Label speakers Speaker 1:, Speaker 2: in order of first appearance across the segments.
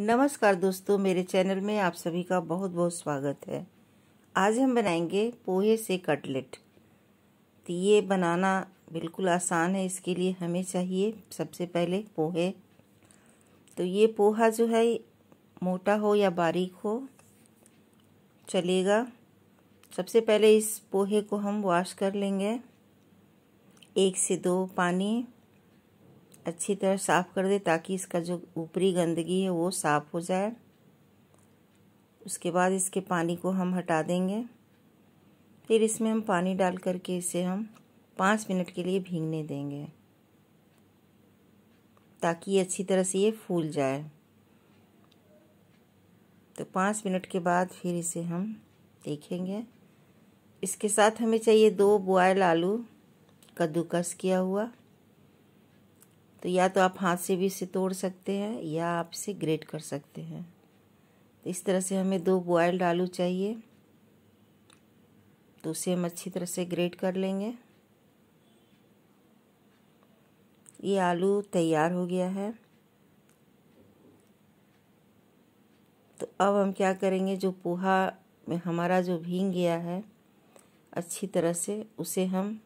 Speaker 1: नमस्कार दोस्तों मेरे चैनल में आप सभी का बहुत बहुत स्वागत है आज हम बनाएंगे पोहे से कटलेट तो ये बनाना बिल्कुल आसान है इसके लिए हमें चाहिए सबसे पहले पोहे तो ये पोहा जो है मोटा हो या बारीक हो चलेगा सबसे पहले इस पोहे को हम वॉश कर लेंगे एक से दो पानी अच्छी तरह साफ़ कर दे ताकि इसका जो ऊपरी गंदगी है वो साफ़ हो जाए उसके बाद इसके पानी को हम हटा देंगे फिर इसमें हम पानी डाल करके इसे हम पाँच मिनट के लिए भीगने देंगे ताकि अच्छी तरह से ये फूल जाए तो पाँच मिनट के बाद फिर इसे हम देखेंगे इसके साथ हमें चाहिए दो बॉयल आलू कद्दूकस किया हुआ तो या तो आप हाथ से भी इसे तोड़ सकते हैं या आप इसे ग्रेट कर सकते हैं तो इस तरह से हमें दो बॉयल्ड आलू चाहिए तो उसे हम अच्छी तरह से ग्रेट कर लेंगे ये आलू तैयार हो गया है तो अब हम क्या करेंगे जो पोहा में हमारा जो भींग गया है अच्छी तरह से उसे हम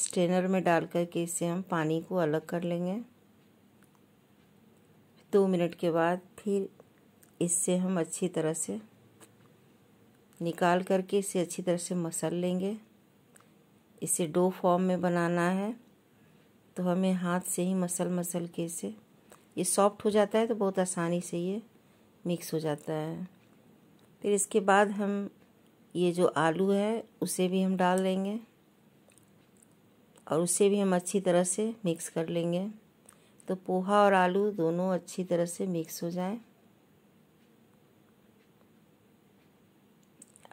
Speaker 1: स्ट्रेनर में डाल करके इसे हम पानी को अलग कर लेंगे दो मिनट के बाद फिर इससे हम अच्छी तरह से निकाल करके इसे अच्छी तरह से मसल लेंगे इसे डो फॉर्म में बनाना है तो हमें हाथ से ही मसल मसल के इसे ये सॉफ्ट हो जाता है तो बहुत आसानी से ये मिक्स हो जाता है फिर इसके बाद हम ये जो आलू है उसे भी हम डाल लेंगे और उसे भी हम अच्छी तरह से मिक्स कर लेंगे तो पोहा और आलू दोनों अच्छी तरह से मिक्स हो जाए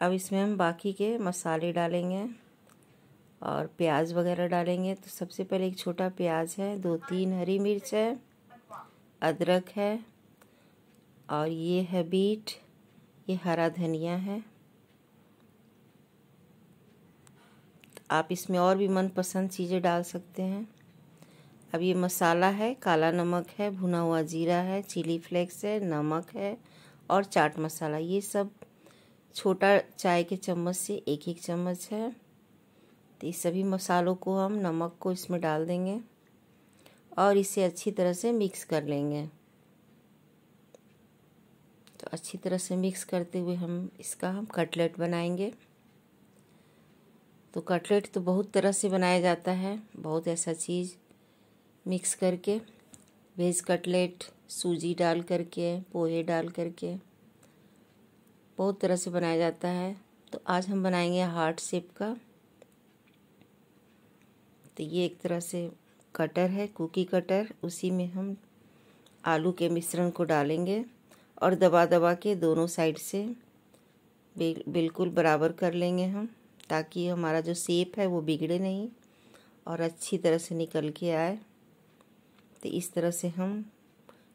Speaker 1: अब इसमें हम बाकी के मसाले डालेंगे और प्याज वगैरह डालेंगे तो सबसे पहले एक छोटा प्याज है दो तीन हरी मिर्च है अदरक है और ये है बीट ये हरा धनिया है आप इसमें और भी मनपसंद चीज़ें डाल सकते हैं अब ये मसाला है काला नमक है भुना हुआ जीरा है चिली फ्लेक्स है नमक है और चाट मसाला ये सब छोटा चाय के चम्मच से एक एक चम्मच है तो इस सभी मसालों को हम नमक को इसमें डाल देंगे और इसे अच्छी तरह से मिक्स कर लेंगे तो अच्छी तरह से मिक्स करते हुए हम इसका हम कटलेट बनाएंगे तो कटलेट तो बहुत तरह से बनाया जाता है बहुत ऐसा चीज़ मिक्स करके वेज कटलेट सूजी डाल करके पोहे डाल करके बहुत तरह से बनाया जाता है तो आज हम बनाएंगे हार्ट शेप का तो ये एक तरह से कटर है कुकी कटर उसी में हम आलू के मिश्रण को डालेंगे और दबा दबा के दोनों साइड से बिल्कुल बराबर कर लेंगे हम ताकि हमारा जो सेप है वो बिगड़े नहीं और अच्छी तरह से निकल के आए तो इस तरह से हम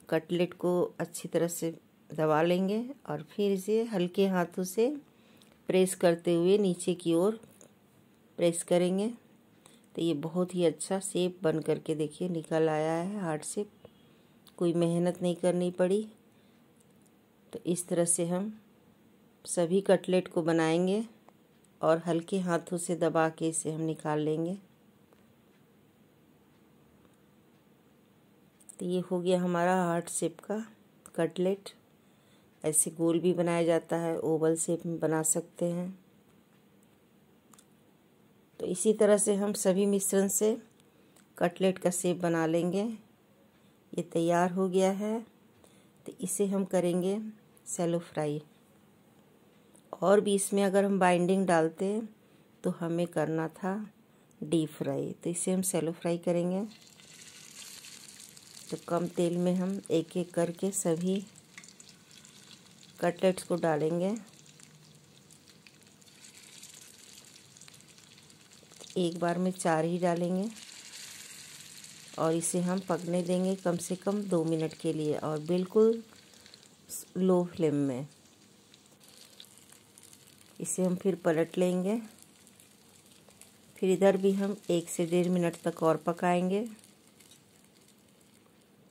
Speaker 1: कटलेट को अच्छी तरह से दबा लेंगे और फिर इसे हल्के हाथों से प्रेस करते हुए नीचे की ओर प्रेस करेंगे तो ये बहुत ही अच्छा सेप बन करके देखिए निकल आया है हार्ट सेप कोई मेहनत नहीं करनी पड़ी तो इस तरह से हम सभी कटलेट को बनाएंगे और हल्के हाथों से दबा के इसे हम निकाल लेंगे तो ये हो गया हमारा हार्ट शेप का कटलेट ऐसे गोल भी बनाया जाता है ओवल शेप में बना सकते हैं तो इसी तरह से हम सभी मिश्रण से कटलेट का शेप बना लेंगे ये तैयार हो गया है तो इसे हम करेंगे सेलो फ्राई और भी इसमें अगर हम बाइंडिंग डालते तो हमें करना था डीप फ्राई तो इसे हम सेलो फ्राई करेंगे तो कम तेल में हम एक एक करके सभी कटलेट्स को डालेंगे एक बार में चार ही डालेंगे और इसे हम पकने देंगे कम से कम दो मिनट के लिए और बिल्कुल लो फ्लेम में इसे हम फिर पलट लेंगे फिर इधर भी हम एक से डेढ़ मिनट तक और पकाएंगे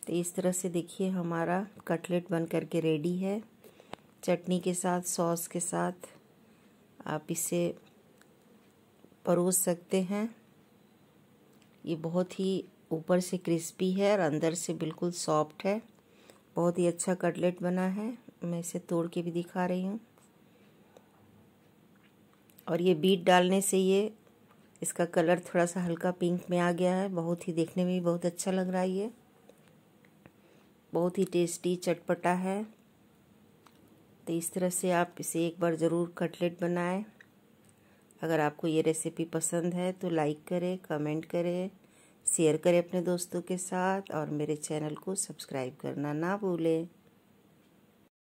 Speaker 1: तो इस तरह से देखिए हमारा कटलेट बन करके रेडी है चटनी के साथ सॉस के साथ आप इसे परोस सकते हैं ये बहुत ही ऊपर से क्रिस्पी है और अंदर से बिल्कुल सॉफ्ट है बहुत ही अच्छा कटलेट बना है मैं इसे तोड़ के भी दिखा रही हूँ और ये बीट डालने से ये इसका कलर थोड़ा सा हल्का पिंक में आ गया है बहुत ही देखने में भी बहुत अच्छा लग रहा है ये बहुत ही टेस्टी चटपटा है तो इस तरह से आप इसे एक बार ज़रूर कटलेट बनाएं अगर आपको ये रेसिपी पसंद है तो लाइक करें कमेंट करें शेयर करें अपने दोस्तों के साथ और मेरे चैनल को सब्सक्राइब करना ना भूलें